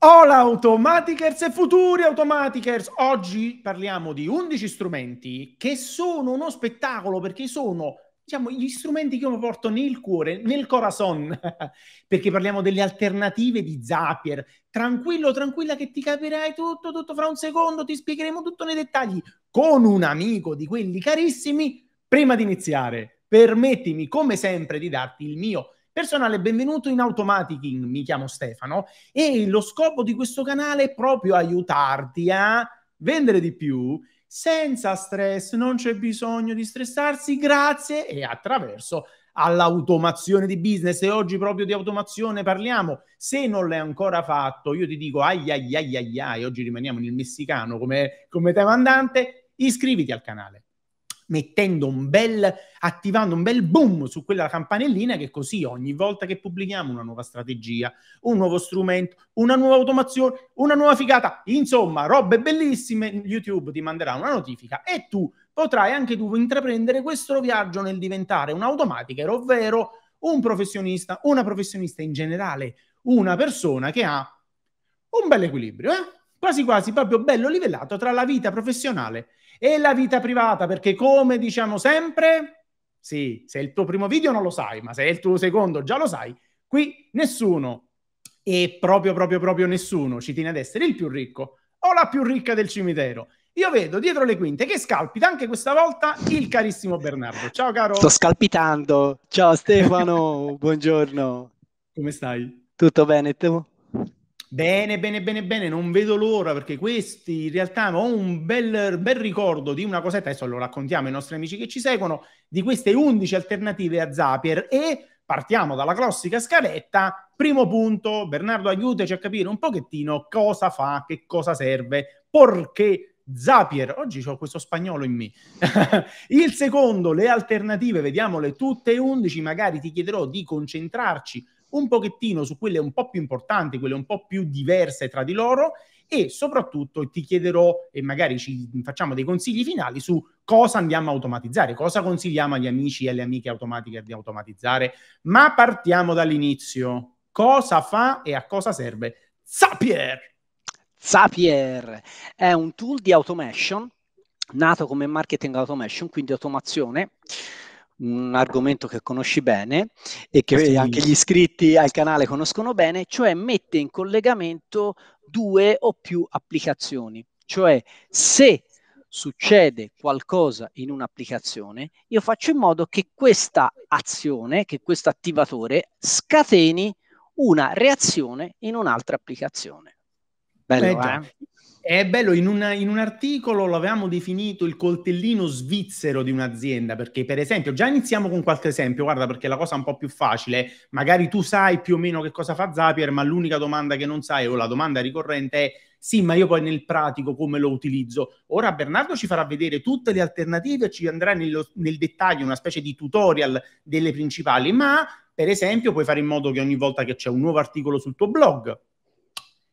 Hola Automatikers e futuri Automatikers! Oggi parliamo di 11 strumenti che sono uno spettacolo perché sono diciamo, gli strumenti che io mi porto nel cuore, nel corazon, perché parliamo delle alternative di Zapier. Tranquillo, tranquilla che ti capirai tutto, tutto fra un secondo, ti spiegheremo tutto nei dettagli con un amico di quelli carissimi. Prima di iniziare, permettimi come sempre di darti il mio Personale, benvenuto in Automaticing, mi chiamo Stefano e lo scopo di questo canale è proprio aiutarti a vendere di più senza stress, non c'è bisogno di stressarsi grazie e attraverso all'automazione di business e oggi proprio di automazione parliamo. Se non l'hai ancora fatto, io ti dico ai ai ai ai, ai oggi rimaniamo nel messicano come, come tema andante, iscriviti al canale mettendo un bel, attivando un bel boom su quella campanellina che così ogni volta che pubblichiamo una nuova strategia, un nuovo strumento, una nuova automazione, una nuova figata, insomma, robe bellissime, YouTube ti manderà una notifica e tu potrai anche tu intraprendere questo viaggio nel diventare un automatica, ovvero un professionista, una professionista in generale, una persona che ha un bel equilibrio, eh? quasi quasi proprio bello livellato tra la vita professionale e e la vita privata, perché come diciamo sempre, sì, se è il tuo primo video non lo sai, ma se è il tuo secondo già lo sai, qui nessuno, e proprio, proprio, proprio nessuno ci tiene ad essere il più ricco o la più ricca del cimitero. Io vedo dietro le quinte che scalpita anche questa volta il carissimo Bernardo. Ciao caro. Sto scalpitando. Ciao Stefano, buongiorno. Come stai? Tutto bene, tu? Bene, bene, bene, bene, non vedo l'ora perché questi in realtà ho un bel, bel, ricordo di una cosetta, adesso lo raccontiamo ai nostri amici che ci seguono, di queste 11 alternative a Zapier e partiamo dalla classica scaletta. Primo punto, Bernardo aiutaci a capire un pochettino cosa fa, che cosa serve, perché Zapier, oggi ho questo spagnolo in me. Il secondo, le alternative, vediamole tutte 11, magari ti chiederò di concentrarci un pochettino su quelle un po' più importanti, quelle un po' più diverse tra di loro e soprattutto ti chiederò e magari ci facciamo dei consigli finali su cosa andiamo a automatizzare, cosa consigliamo agli amici e alle amiche automatiche di automatizzare, ma partiamo dall'inizio. Cosa fa e a cosa serve Zapier? Zapier è un tool di automation nato come marketing automation, quindi automazione un argomento che conosci bene e che sì. anche gli iscritti al canale conoscono bene, cioè mette in collegamento due o più applicazioni. Cioè se succede qualcosa in un'applicazione, io faccio in modo che questa azione, che questo attivatore scateni una reazione in un'altra applicazione. Bello, eh, eh? È bello, in, una, in un articolo l'avevamo definito il coltellino svizzero di un'azienda, perché per esempio, già iniziamo con qualche esempio, guarda perché la cosa è un po' più facile, magari tu sai più o meno che cosa fa Zapier, ma l'unica domanda che non sai o la domanda ricorrente è sì, ma io poi nel pratico come lo utilizzo? Ora Bernardo ci farà vedere tutte le alternative e ci andrà nello, nel dettaglio, una specie di tutorial delle principali, ma per esempio puoi fare in modo che ogni volta che c'è un nuovo articolo sul tuo blog,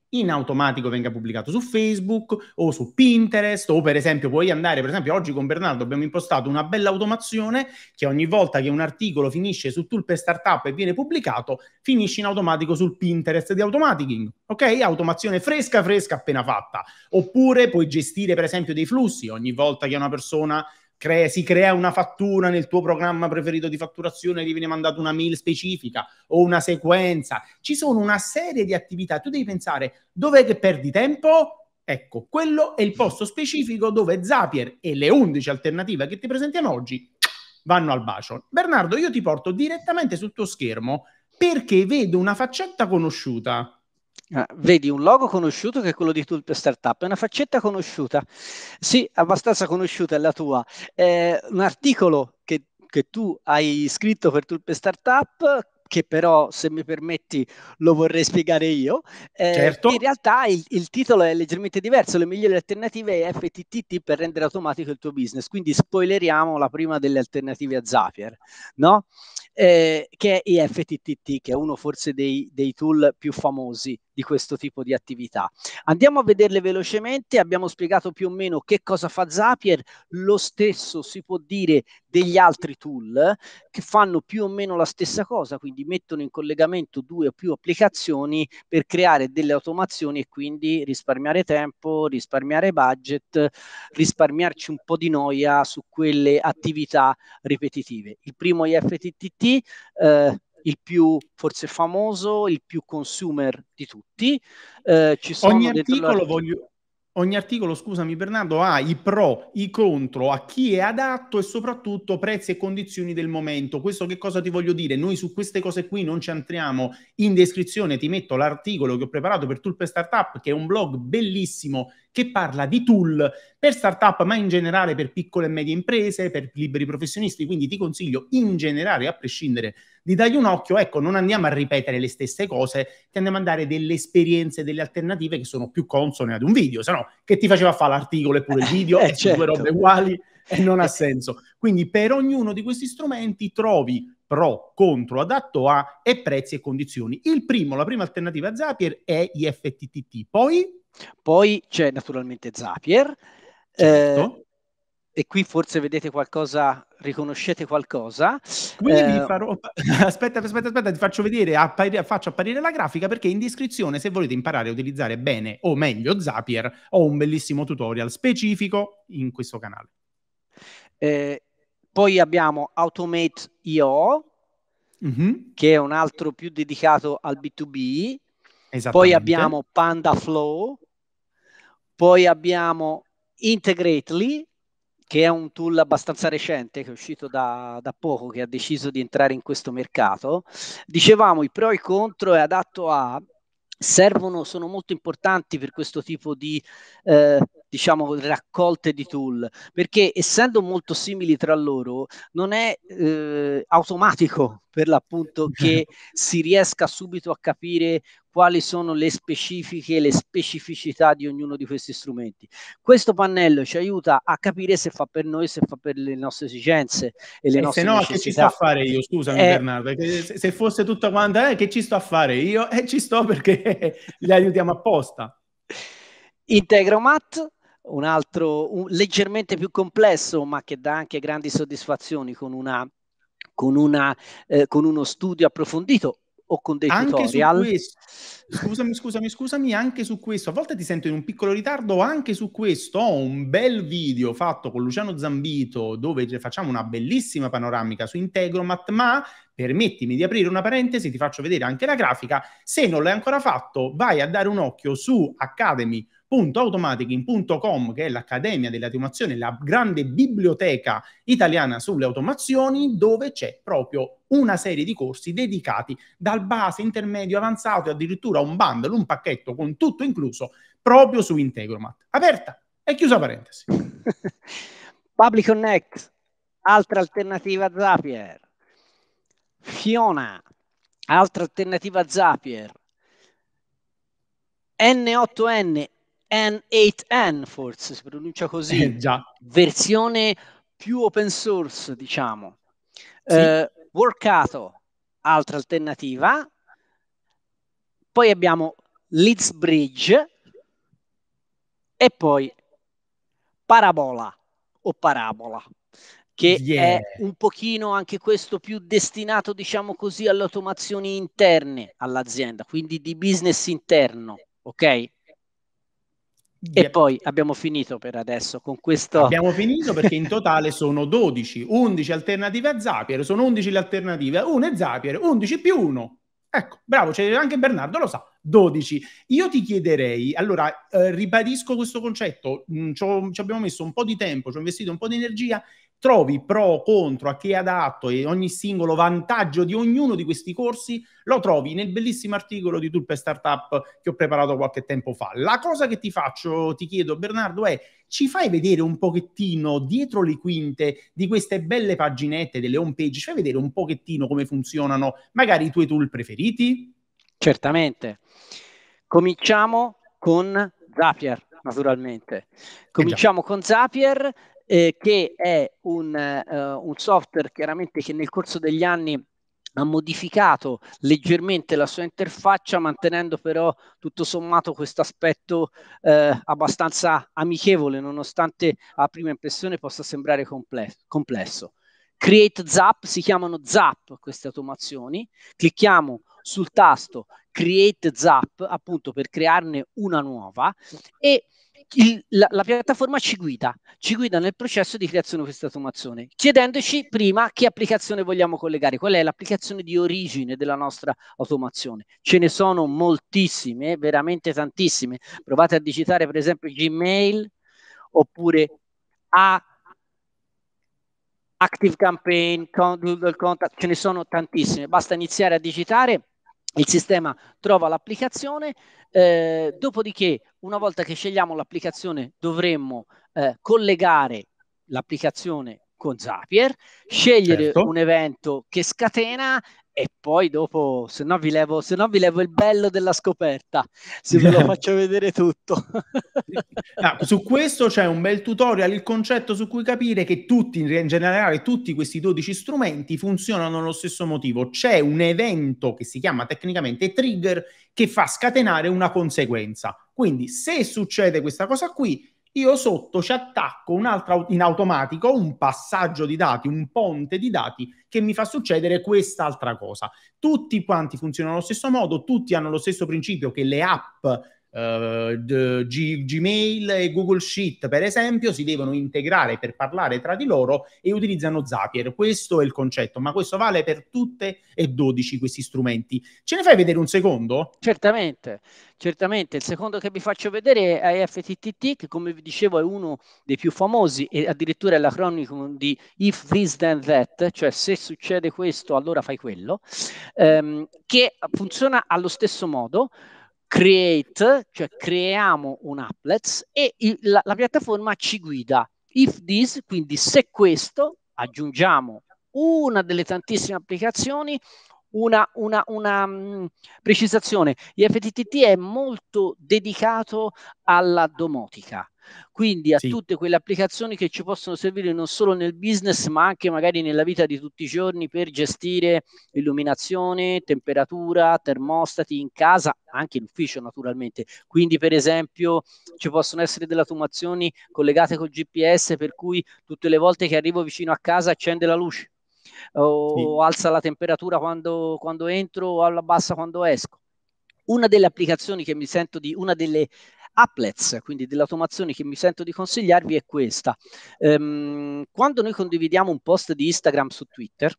in automatico venga pubblicato su Facebook o su Pinterest o per esempio puoi andare, per esempio oggi con Bernardo abbiamo impostato una bella automazione che ogni volta che un articolo finisce su Tool per Startup e viene pubblicato finisce in automatico sul Pinterest di Automaticing, ok? Automazione fresca fresca appena fatta. Oppure puoi gestire per esempio dei flussi, ogni volta che una persona Crea, si crea una fattura nel tuo programma preferito di fatturazione, gli viene mandata una mail specifica o una sequenza. Ci sono una serie di attività. Tu devi pensare dov'è che perdi tempo? Ecco, quello è il posto specifico dove Zapier e le 11 alternative che ti presentiamo oggi vanno al bacio. Bernardo, io ti porto direttamente sul tuo schermo perché vedo una faccetta conosciuta. Ah, vedi un logo conosciuto che è quello di Tulp Startup, è una faccetta conosciuta, sì, abbastanza conosciuta è la tua, è un articolo che, che, tu hai scritto per Tulp Startup che però, se mi permetti, lo vorrei spiegare io. Eh, certo. In realtà il, il, titolo è leggermente diverso, le migliori alternative è FTTT per rendere automatico il tuo business, quindi spoileriamo la prima delle alternative a Zapier, no? Eh, che è IFTTT, che è uno forse dei, dei, tool più famosi di questo tipo di attività. Andiamo a vederle velocemente, abbiamo spiegato più o meno che cosa fa Zapier, lo stesso si può dire degli altri tool che fanno più o meno la stessa cosa, quindi mettono in collegamento due o più applicazioni per creare delle automazioni e quindi risparmiare tempo, risparmiare budget, risparmiarci un po' di noia su quelle attività ripetitive. Il primo IFTTT Uniti, eh, il più forse famoso, il più consumer di tutti. Eh, ogni, articolo voglio, ogni articolo, scusami Bernardo, ha i pro, i contro, a chi è adatto e soprattutto prezzi e condizioni del momento. Questo che cosa ti voglio dire? Noi su queste cose qui non ci entriamo. In descrizione ti metto l'articolo che ho preparato per Tulpe Startup, che è un blog bellissimo che parla di tool per startup, ma in generale per piccole e medie imprese, per liberi professionisti. Quindi ti consiglio in generale, a prescindere, di dargli un occhio. Ecco, non andiamo a ripetere le stesse cose, ti andiamo a dare delle esperienze, delle alternative che sono più consone ad un video, se no che ti faceva fare l'articolo e pure il video eh, e certo. due robe uguali e non ha senso. Quindi per ognuno di questi strumenti trovi pro, contro, adatto a e prezzi e condizioni. Il primo, la prima alternativa a Zapier è IFTTT, poi poi c'è naturalmente Zapier. Certo. Eh, e qui forse vedete qualcosa, riconoscete qualcosa. Quindi eh... vi farò... Aspetta, aspetta, aspetta, ti faccio vedere, appar... faccio apparire la grafica perché in descrizione se volete imparare a utilizzare bene o meglio Zapier ho un bellissimo tutorial specifico in questo canale. Eh, poi abbiamo Automate.io, mm-hmm. che è un altro più dedicato al B2B. Poi abbiamo Panda Flow, poi abbiamo Integrately, che è un tool abbastanza recente che è uscito da, da, poco, che ha deciso di entrare in questo mercato. Dicevamo i pro e i contro è adatto a servono, sono molto importanti per questo tipo di eh, diciamo, raccolte di tool, perché essendo molto simili tra loro, non è eh, automatico per l'appunto che si riesca subito a capire quali sono le specifiche, le specificità di ognuno di questi strumenti. Questo pannello ci aiuta a capire se fa per noi, se fa per le nostre esigenze e le e nostre se no, necessità. che ci sto a fare io? Scusami eh, Bernardo, se fosse tutta quanta, eh, che ci sto a fare io? Eh, ci sto perché li aiutiamo apposta. Integromat un altro un, leggermente più complesso, ma che dà anche grandi soddisfazioni con, una, con, una, eh, con uno studio approfondito o con dei anche tutorial. Questo, scusami, scusami, scusami, anche su questo. A volte ti sento in un piccolo ritardo, anche su questo ho un bel video fatto con Luciano Zambito dove facciamo una bellissima panoramica su Integromat, ma permettimi di aprire una parentesi, ti faccio vedere anche la grafica. Se non l'hai ancora fatto, vai a dare un occhio su academy.automaticing.com, che è l'Accademia dell'Automazione, la grande biblioteca italiana sulle automazioni, dove c'è proprio una serie di corsi dedicati dal base, intermedio, avanzato e addirittura un bundle, un pacchetto con tutto incluso proprio su Integromat. Aperta e chiusa parentesi. Public Connect, altra alternativa Zapier. Fiona, altra alternativa Zapier, N8N, N8N forse si pronuncia così, eh, versione più open source diciamo, sì. eh, Workato, altra alternativa, poi abbiamo Leeds Bridge e poi Parabola o Parabola che yeah. è un pochino anche questo più destinato, diciamo così, alle automazioni interne all'azienda, quindi di business interno, ok? Yeah. E poi abbiamo finito per adesso con questo. Abbiamo finito perché in totale sono 12, 11 alternative a Zapier, sono 11 le alternative, 1 è Zapier, 11 più 1. Ecco, bravo, cioè anche Bernardo lo sa, 12. Io ti chiederei, allora, eh, ribadisco questo concetto, mh, mm, ci abbiamo messo un po' di tempo, ci ho investito un po' di energia, trovi pro, contro, a chi è adatto e ogni singolo vantaggio di ognuno di questi corsi, lo trovi nel bellissimo articolo di Tulpe Startup che ho preparato qualche tempo fa. La cosa che ti faccio, ti chiedo Bernardo, è ci fai vedere un pochettino dietro le quinte di queste belle paginette delle home page, ci fai vedere un pochettino come funzionano magari i tuoi tool preferiti? Certamente. Cominciamo con Zapier naturalmente. Eh Cominciamo eh con Zapier, eh, che è un, uh, un software chiaramente che nel corso degli anni ha modificato leggermente la sua interfaccia mantenendo però tutto sommato questo aspetto eh, abbastanza amichevole nonostante a prima impressione possa sembrare complesso. Create Zap, si chiamano Zap queste automazioni, clicchiamo sul tasto Create Zap appunto per crearne una nuova e il, la, la, piattaforma ci guida, ci guida nel processo di creazione di questa automazione, chiedendoci prima che applicazione vogliamo collegare, qual è l'applicazione di origine della nostra automazione. Ce ne sono moltissime, veramente tantissime. Provate a digitare per esempio Gmail oppure a Active Campaign, Google Contact, ce ne sono tantissime. Basta iniziare a digitare il sistema trova l'applicazione, eh, dopodiché una volta che scegliamo l'applicazione dovremmo eh, collegare l'applicazione con Zapier, scegliere certo. un evento che scatena e poi dopo, se no vi levo, se no vi levo il bello della scoperta, se ve lo faccio vedere tutto. ah, su questo c'è un bel tutorial, il concetto su cui capire che tutti, in generale, tutti questi 12 strumenti funzionano allo stesso motivo. C'è un evento che si chiama tecnicamente trigger che fa scatenare una conseguenza. Quindi se succede questa cosa qui, io sotto ci attacco un'altra, in automatico un passaggio di dati, un ponte di dati che mi fa succedere quest'altra cosa. Tutti quanti funzionano allo stesso modo, tutti hanno lo stesso principio che le app Uh, G- Gmail e Google Sheet, per esempio, si devono integrare per parlare tra di loro e utilizzano Zapier. Questo è il concetto, ma questo vale per tutte e 12 questi strumenti. Ce ne fai vedere un secondo? Certamente, certamente. Il secondo che vi faccio vedere è FTTT, che come vi dicevo è uno dei più famosi e addirittura è l'acronimo di If This Then That, cioè se succede questo allora fai quello, ehm, che funziona allo stesso modo create, cioè creiamo un applet e il, la, la piattaforma ci guida. If this, quindi se questo, aggiungiamo una delle tantissime applicazioni, una, una, una mh, mm, precisazione. IFTTT è molto dedicato alla domotica. Quindi a sì. tutte quelle applicazioni che ci possono servire non solo nel business, ma anche magari nella vita di tutti i giorni per gestire illuminazione, temperatura, termostati in casa, anche in ufficio naturalmente. Quindi per esempio ci possono essere delle automazioni collegate col GPS per cui tutte le volte che arrivo vicino a casa accende la luce o sì. alza la temperatura quando, quando entro o alla bassa quando esco una delle applicazioni che mi sento di, una delle applets, quindi dell'automazione che mi sento di consigliarvi è questa. Ehm, quando noi condividiamo un post di Instagram su Twitter,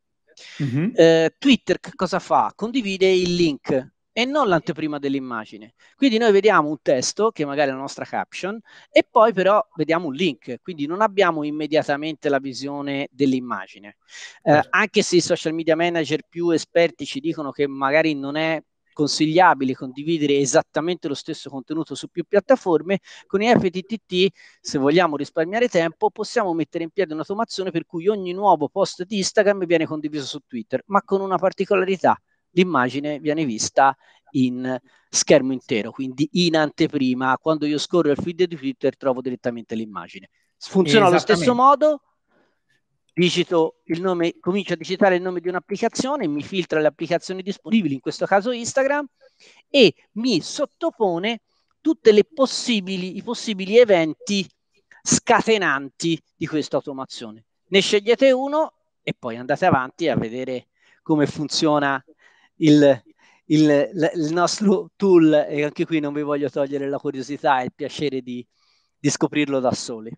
mm-hmm. eh, Twitter cosa fa? Condivide il link e non l'anteprima dell'immagine. Quindi noi vediamo un testo, che magari è la nostra caption, e poi però vediamo un link, quindi non abbiamo immediatamente la visione dell'immagine. Eh, certo. anche se i social media manager più esperti ci dicono che magari non è consigliabile condividere esattamente lo stesso contenuto su più piattaforme, con i FTTT, se vogliamo risparmiare tempo, possiamo mettere in piedi un'automazione per cui ogni nuovo post di Instagram viene condiviso su Twitter, ma con una particolarità, l'immagine viene vista in schermo intero, quindi in anteprima, quando io scorro il feed di Twitter trovo direttamente l'immagine. Funziona allo stesso modo, digito il nome, comincio a digitare il nome di un'applicazione, mi filtra le applicazioni disponibili, in questo caso Instagram, e mi sottopone tutti i possibili eventi scatenanti di questa automazione. Ne scegliete uno e poi andate avanti a vedere come funziona il, il, il nostro tool e anche qui non vi voglio togliere la curiosità e il piacere di, di scoprirlo da soli.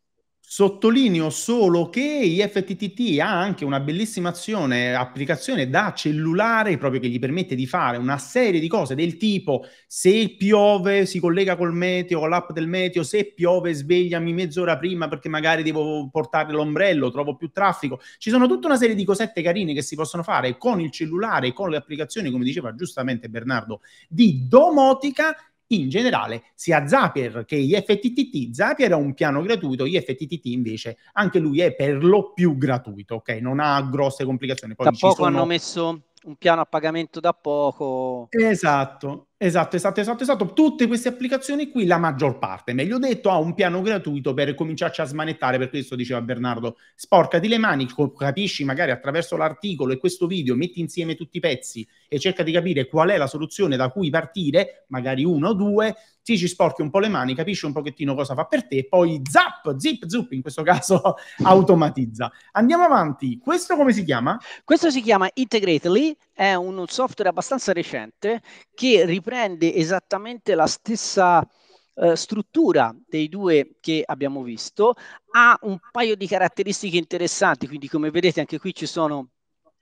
Sottolineo solo che IFTTT ha anche una bellissima azione, applicazione da cellulare proprio che gli permette di fare una serie di cose del tipo se piove si collega col meteo, con l'app del meteo, se piove svegliami mezz'ora prima perché magari devo portare l'ombrello, trovo più traffico. Ci sono tutta una serie di cosette carine che si possono fare con il cellulare, con le applicazioni, come diceva giustamente Bernardo, di domotica in generale sia Zapier che IFTTT. Zapier è un piano gratuito, IFTTT invece anche lui è per lo più gratuito, ok? Non ha grosse complicazioni. Poi da poco sono... hanno messo un piano a pagamento da poco. Esatto, Esatto, esatto, esatto, esatto. Tutte queste applicazioni qui, la maggior parte, meglio detto, ha un piano gratuito per cominciarci a smanettare, per questo diceva Bernardo, sporcati le mani, capisci magari attraverso l'articolo e questo video, metti insieme tutti i pezzi e cerca di capire qual è la soluzione da cui partire, magari uno o due, ti ci sporchi un po' le mani, capisci un pochettino cosa fa per te e poi zap, zip, zup, in questo caso automatizza. Andiamo avanti. Questo come si chiama? Questo si chiama Integrately è un software abbastanza recente che riprende esattamente la stessa eh, struttura dei due che abbiamo visto, ha un paio di caratteristiche interessanti, quindi come vedete anche qui ci sono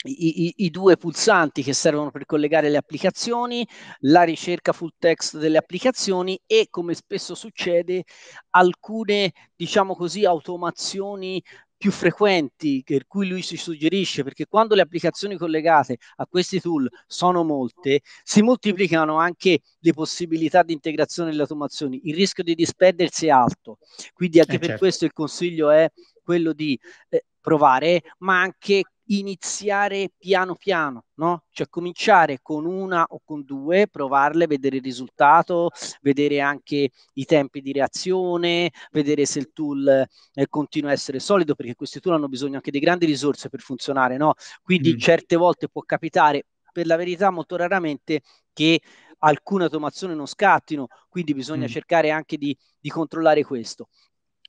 i, i, i, due pulsanti che servono per collegare le applicazioni, la ricerca full text delle applicazioni e come spesso succede alcune, diciamo così, automazioni più frequenti per cui lui si suggerisce, perché quando le applicazioni collegate a questi tool sono molte, si moltiplicano anche le possibilità di integrazione delle automazioni, il rischio di disperdersi è alto, quindi anche eh, per certo. questo il consiglio è quello di eh, provare, ma anche iniziare piano piano, no? Cioè cominciare con una o con due, provarle, vedere il risultato, vedere anche i tempi di reazione, vedere se il tool eh, continua a essere solido, perché questi tool hanno bisogno anche di grandi risorse per funzionare, no? Quindi mm. certe volte può capitare, per la verità molto raramente, che alcune automazioni non scattino, quindi bisogna mm. cercare anche di, di controllare questo.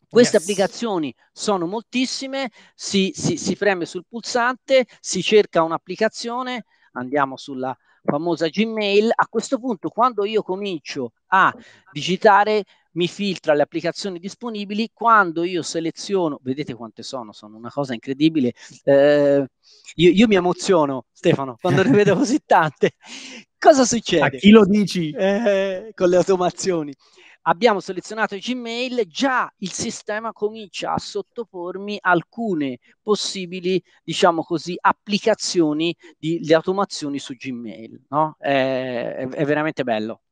Queste yes. applicazioni sono moltissime, si, si, si, preme sul pulsante, si cerca un'applicazione, andiamo sulla famosa Gmail. A questo punto, quando io comincio a digitare, mi filtra le applicazioni disponibili. Quando io seleziono, vedete quante sono, sono una cosa incredibile. Eh, io, io mi emoziono, Stefano, quando ne vedo così tante. Cosa succede? A chi lo dici? Eh, con le automazioni abbiamo selezionato Gmail, già il sistema comincia a sottopormi alcune possibili, diciamo così, applicazioni di, di automazioni su Gmail. No? È, è, è, veramente bello.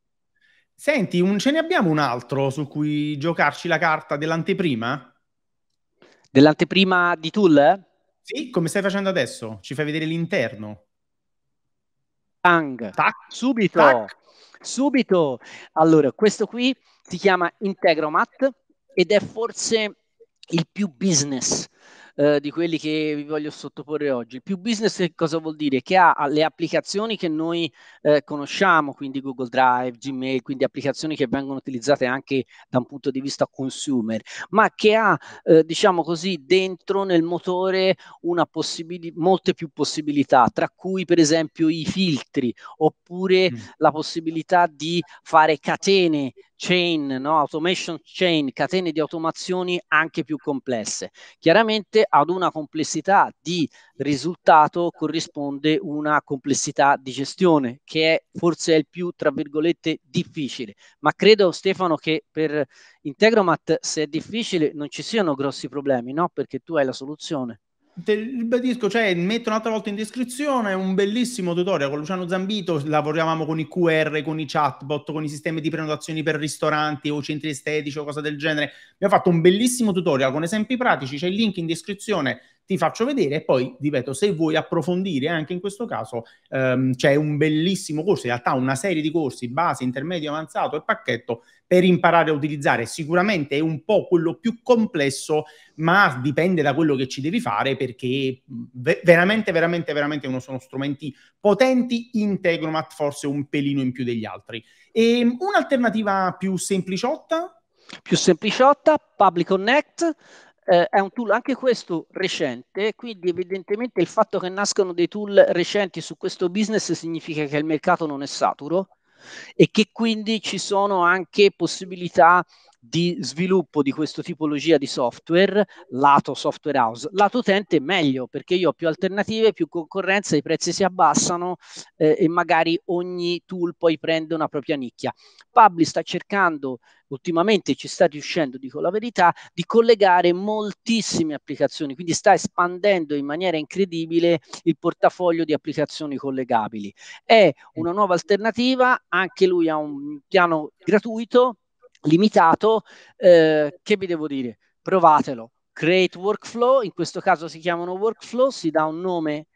Senti, un, ce ne abbiamo un altro su cui giocarci la carta dell'anteprima? Dell'anteprima di Tool? Eh? Sì, come stai facendo adesso? Ci fai vedere l'interno. Tang. Tac. Subito. Tac. Subito. Allora, questo qui si chiama Integromat ed è forse il più business eh, di quelli che vi voglio sottoporre oggi. Il più business che cosa vuol dire? Che ha le applicazioni che noi eh, conosciamo, quindi Google Drive, Gmail, quindi applicazioni che vengono utilizzate anche da un punto di vista consumer, ma che ha, eh, diciamo così, dentro nel motore possibili- molte più possibilità, tra cui per esempio i filtri, oppure mm. la possibilità di fare catene chain, no? automation chain, catene di automazioni anche più complesse. Chiaramente ad una complessità di risultato corrisponde una complessità di gestione che è forse è il più, tra virgolette, difficile. Ma credo, Stefano, che per Integromat se è difficile non ci siano grossi problemi, no? Perché tu hai la soluzione. Te ribadisco, cioè, metto un'altra volta in descrizione un bellissimo tutorial con Luciano Zambito. Lavoravamo con i QR, con i chatbot, con i sistemi di prenotazioni per ristoranti o centri estetici o cose del genere. Abbiamo fatto un bellissimo tutorial con esempi pratici. C'è il link in descrizione, ti faccio vedere. E poi, ripeto, se vuoi approfondire anche in questo caso, ehm, c'è un bellissimo corso. In realtà, una serie di corsi, base, intermedio, avanzato e pacchetto per imparare a utilizzare. Sicuramente è un po' quello più complesso, ma dipende da quello che ci devi fare perché mm, veramente, veramente, veramente uno sono strumenti potenti, integrano, forse un pelino in più degli altri. E ehm, un'alternativa più sempliciotta? Più sempliciotta, Public Connect, eh, è un tool anche questo recente, quindi evidentemente il fatto che nascano dei tool recenti su questo business significa che il mercato non è saturo e che quindi ci sono anche possibilità di sviluppo di questo tipologia di software, lato software house, lato utente è meglio perché io ho più alternative, più concorrenza, i prezzi si abbassano eh, e magari ogni tool poi prende una propria nicchia. Publi sta cercando, ultimamente ci sta riuscendo, dico la verità, di collegare moltissime applicazioni, quindi sta espandendo in maniera incredibile il portafoglio di applicazioni collegabili. È una nuova alternativa, anche lui ha un piano gratuito limitato, eh, che vi devo dire? Provatelo. Create workflow, in questo caso si chiamano workflow, si dà un nome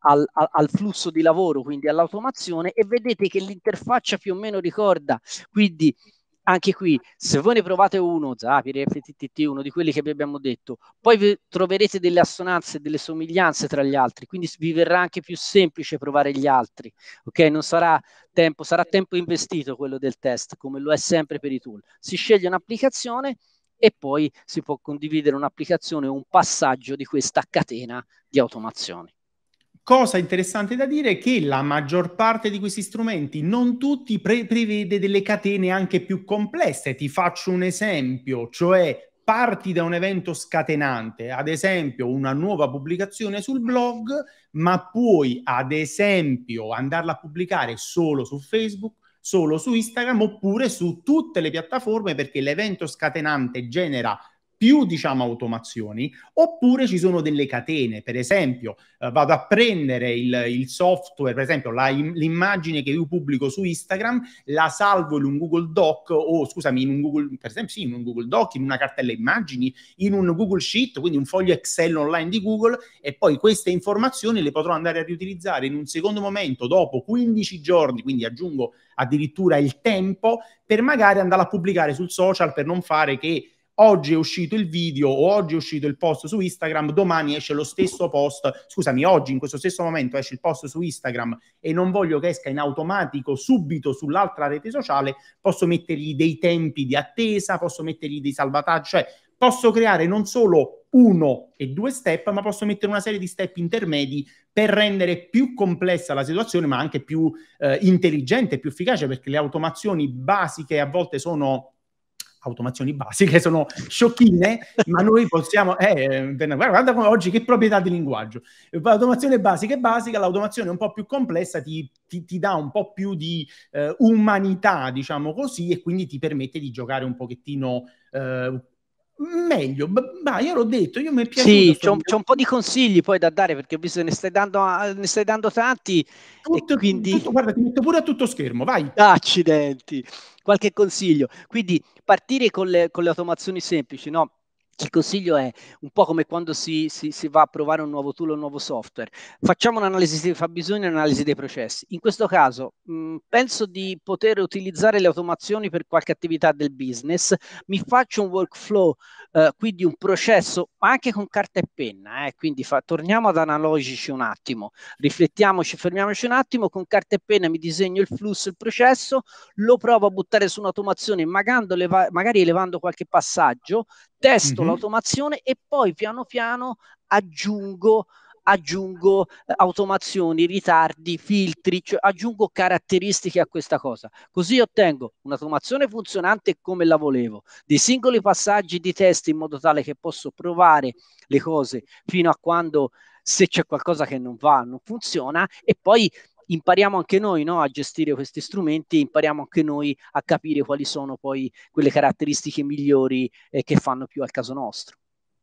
al, al, al, flusso di lavoro, quindi all'automazione, e vedete che l'interfaccia più o meno ricorda, quindi anche qui, se voi ne provate uno, Zapier, FTTT, uno di quelli che vi abbiamo detto, poi troverete delle assonanze, delle somiglianze tra gli altri, quindi vi verrà anche più semplice provare gli altri, ok? Non sarà tempo, sarà tempo investito quello del test, come lo è sempre per i tool. Si sceglie un'applicazione e poi si può condividere un'applicazione o un passaggio di questa catena di automazioni. Cosa interessante da dire è che la maggior parte di questi strumenti, non tutti, pre- prevede delle catene anche più complesse. Ti faccio un esempio, cioè parti da un evento scatenante, ad esempio una nuova pubblicazione sul blog, ma puoi ad esempio andarla a pubblicare solo su Facebook, solo su Instagram oppure su tutte le piattaforme perché l'evento scatenante genera più diciamo automazioni oppure ci sono delle catene per esempio eh, vado a prendere il, il software per esempio la, l'immagine che io pubblico su Instagram la salvo in un Google Doc o scusami in un Google per esempio sì in un Google Doc in una cartella immagini in un Google Sheet quindi un foglio Excel online di Google e poi queste informazioni le potrò andare a riutilizzare in un secondo momento dopo 15 giorni quindi aggiungo addirittura il tempo per magari andare a pubblicare sul social per non fare che oggi è uscito il video o oggi è uscito il post su Instagram, domani esce lo stesso post, scusami, oggi in questo stesso momento esce il post su Instagram e non voglio che esca in automatico subito sull'altra rete sociale, posso mettergli dei tempi di attesa, posso mettergli dei salvataggi, cioè posso creare non solo uno e due step, ma posso mettere una serie di step intermedi per rendere più complessa la situazione, ma anche più eh, intelligente, più efficace, perché le automazioni basiche a volte sono automazioni basiche sono sciocchine, ma noi possiamo, eh, guarda come oggi che proprietà di linguaggio. L'automazione basica è basica, l'automazione un po' più complessa ti, ti, ti dà un po' più di eh, umanità, diciamo così, e quindi ti permette di giocare un pochettino eh, meglio, ma io l'ho detto, io mi è Sì, c'è un, c'è un, po' di consigli poi da dare perché ho visto che ne stai dando, ne stai dando tanti. Tutto, quindi... tutto, guarda, ti metto pure a tutto schermo, vai. Accidenti, qualche consiglio. Quindi partire con le, con le automazioni semplici, no? Il consiglio è un po' come quando si, si, si, va a provare un nuovo tool o un nuovo software. Facciamo un'analisi dei fabbisogni e un'analisi dei processi. In questo caso mh, mm, penso di poter utilizzare le automazioni per qualche attività del business, mi faccio un workflow, eh, quindi un processo, ma anche con carta e penna. Eh, quindi fa, torniamo ad analogici un attimo, riflettiamoci, fermiamoci un attimo, con carta e penna mi disegno il flusso, il processo, lo provo a buttare su un'automazione, magari, magari elevando qualche passaggio, testo mm-hmm. l'automazione e poi piano piano aggiungo aggiungo eh, automazioni, ritardi, filtri, cioè aggiungo caratteristiche a questa cosa. Così ottengo un'automazione funzionante come la volevo, dei singoli passaggi di test in modo tale che posso provare le cose fino a quando se c'è qualcosa che non va, non funziona e poi impariamo anche noi no, a gestire questi strumenti, impariamo anche noi a capire quali sono poi quelle caratteristiche migliori eh, che fanno più al caso nostro.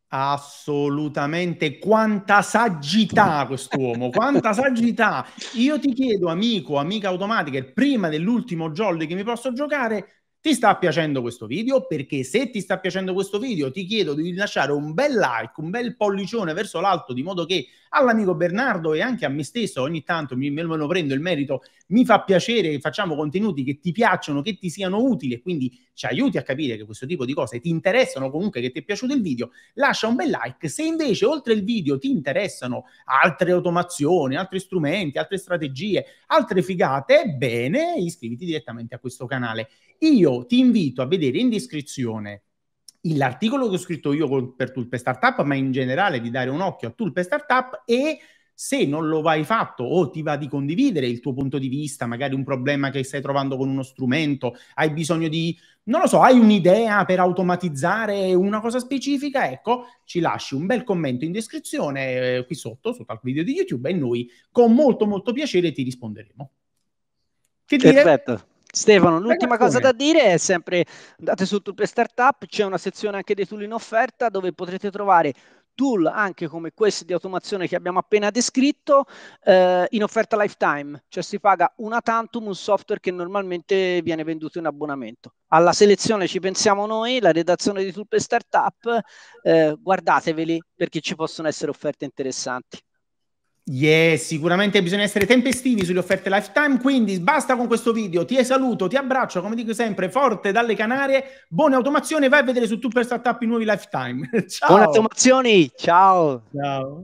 Assolutamente, quanta saggità quest'uomo, quanta saggità. Io ti chiedo, amico, amica automatica, prima dell'ultimo jolly che mi posso giocare, ti sta piacendo questo video? Perché se ti sta piacendo questo video ti chiedo di lasciare un bel like, un bel pollicione verso l'alto, di modo che all'amico Bernardo e anche a me stesso ogni tanto mi, me lo prendo il merito, mi fa piacere che facciamo contenuti che ti piacciono, che ti siano utili e quindi ci aiuti a capire che questo tipo di cose ti interessano comunque, che ti è piaciuto il video, lascia un bel like. Se invece oltre il video ti interessano altre automazioni, altri strumenti, altre strategie, altre figate, bene, iscriviti direttamente a questo canale. Io ti invito a vedere in descrizione l'articolo che ho scritto io per Tulpe Startup, ma in generale di dare un occhio a Tulpe Startup e se non lo hai fatto o ti va di condividere il tuo punto di vista, magari un problema che stai trovando con uno strumento, hai bisogno di, non lo so, hai un'idea per automatizzare una cosa specifica, ecco, ci lasci un bel commento in descrizione eh, qui sotto, sotto al video di YouTube e noi con molto molto piacere ti risponderemo. Che dire? Perfetto. Stefano, l'ultima cosa da dire è sempre andate su Tool per Startup, c'è una sezione anche dei tool in offerta dove potrete trovare tool anche come questi di automazione che abbiamo appena descritto eh, in offerta lifetime, cioè si paga una tantum un software che normalmente viene venduto in abbonamento. Alla selezione ci pensiamo noi, la redazione di tool per startup, eh, guardateveli perché ci possono essere offerte interessanti. Yeah, sicuramente bisogna essere tempestivi sulle offerte lifetime, quindi basta con questo video, ti saluto, ti abbraccio, come dico sempre, forte dalle Canarie, buone automazioni, vai a vedere su Super Startup i nuovi lifetime. Ciao! Buone automazioni, ciao! Ciao!